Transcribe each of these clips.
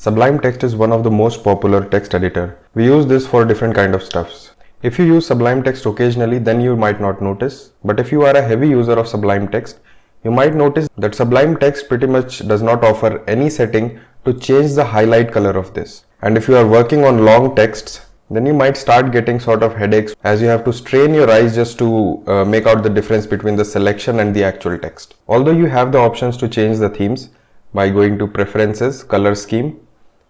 Sublime Text is one of the most popular text editor. We use this for different kind of stuffs. If you use Sublime Text occasionally then you might not notice, but if you are a heavy user of Sublime Text, you might notice that Sublime Text pretty much does not offer any setting to change the highlight color of this. And if you are working on long texts, then you might start getting sort of headaches as you have to strain your eyes just to uh, make out the difference between the selection and the actual text. Although you have the options to change the themes by going to preferences, color scheme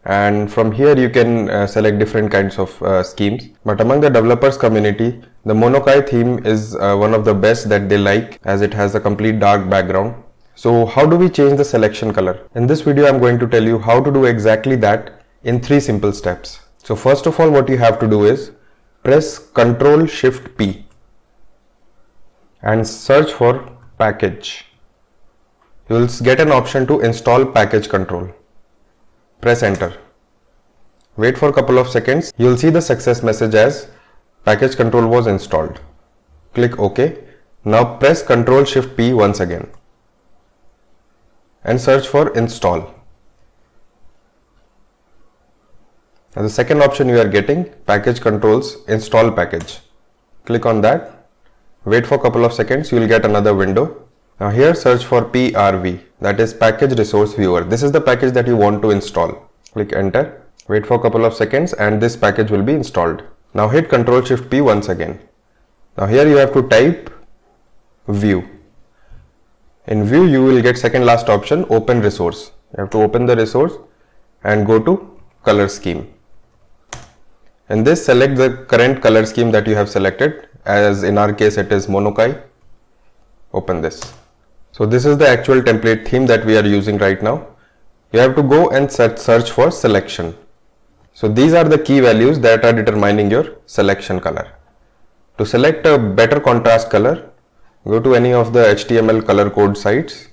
and from here you can uh, select different kinds of uh, schemes but among the developers community the monokai theme is uh, one of the best that they like as it has a complete dark background so how do we change the selection color in this video i'm going to tell you how to do exactly that in three simple steps so first of all what you have to do is press ctrl shift p and search for package you will get an option to install package control press enter. Wait for couple of seconds. You'll see the success message as package control was installed. Click OK. Now press Ctrl Shift P once again and search for install. And the second option you are getting package controls install package. Click on that. Wait for couple of seconds. You will get another window now here search for PRV that is package resource viewer. This is the package that you want to install. Click enter, wait for a couple of seconds and this package will be installed. Now hit Ctrl Shift P once again. Now here you have to type view. In view you will get second last option open resource. You have to open the resource and go to color scheme. In this select the current color scheme that you have selected as in our case it is Monokai. Open this. So this is the actual template theme that we are using right now. You have to go and search for selection. So these are the key values that are determining your selection color. To select a better contrast color, go to any of the HTML color code sites.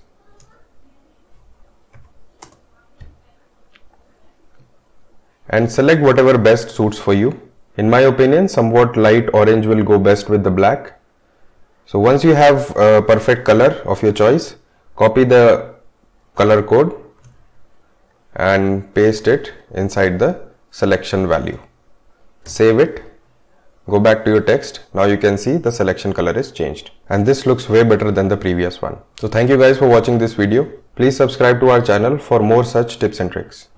And select whatever best suits for you. In my opinion, somewhat light orange will go best with the black so once you have a perfect color of your choice, copy the color code and paste it inside the selection value. Save it, go back to your text. Now you can see the selection color is changed and this looks way better than the previous one. So thank you guys for watching this video. Please subscribe to our channel for more such tips and tricks.